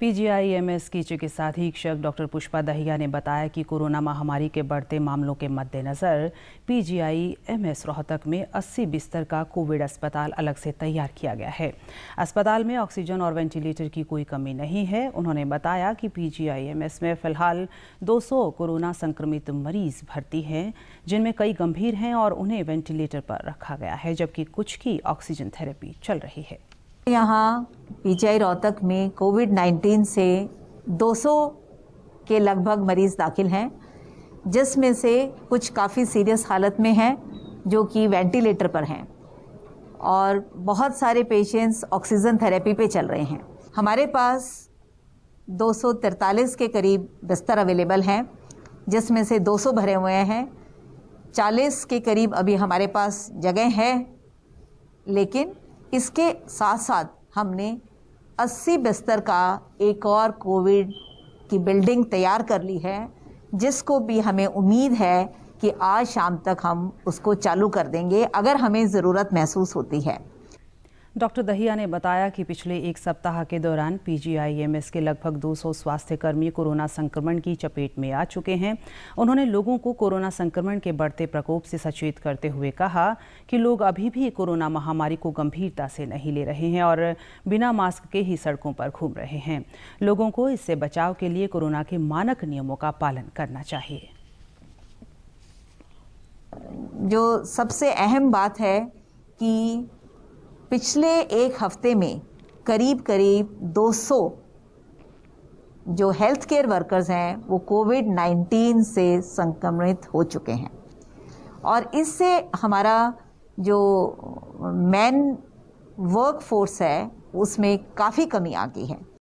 PGIMS की चिकित्सा अधीक्षक डॉक्टर पुष्पा दहिया ने बताया कि कोरोना महामारी के बढ़ते मामलों के मद्देनज़र पीजीआईएमएस रोहतक में 80 बिस्तर का कोविड अस्पताल अलग से तैयार किया गया है अस्पताल में ऑक्सीजन और वेंटिलेटर की कोई कमी नहीं है उन्होंने बताया कि पीजीआईएमएस में फिलहाल 200 कोरोना संक्रमित मरीज भर्ती हैं जिनमें कई गंभीर हैं और उन्हें वेंटिलेटर पर रखा गया है जबकि कुछ की ऑक्सीजन थेरेपी चल रही है यहाँ पीजीआई रोहतक में कोविड 19 से 200 के लगभग मरीज़ दाखिल हैं जिसमें से कुछ काफ़ी सीरियस हालत में हैं जो कि वेंटिलेटर पर हैं और बहुत सारे पेशेंट्स ऑक्सीजन थेरेपी पे चल रहे हैं हमारे पास 243 के करीब बिस्तर अवेलेबल हैं जिसमें से 200 भरे हुए हैं 40 के करीब अभी हमारे पास जगह है लेकिन इसके साथ साथ हमने 80 बिस्तर का एक और कोविड की बिल्डिंग तैयार कर ली है जिसको भी हमें उम्मीद है कि आज शाम तक हम उसको चालू कर देंगे अगर हमें ज़रूरत महसूस होती है डॉक्टर दहिया ने बताया कि पिछले एक सप्ताह के दौरान पीजीआईएमएस के लगभग 200 स्वास्थ्यकर्मी कोरोना संक्रमण की चपेट में आ चुके हैं उन्होंने लोगों को कोरोना संक्रमण के बढ़ते प्रकोप से सचेत करते हुए कहा कि लोग अभी भी कोरोना महामारी को गंभीरता से नहीं ले रहे हैं और बिना मास्क के ही सड़कों पर घूम रहे हैं लोगों को इससे बचाव के लिए कोरोना के मानक नियमों का पालन करना चाहिए जो सबसे अहम बात है कि पिछले एक हफ्ते में करीब करीब 200 जो हेल्थ केयर वर्कर्स हैं वो कोविड 19 से संक्रमित हो चुके हैं और इससे हमारा जो मैन वर्क फोर्स है उसमें काफ़ी कमी आ गई है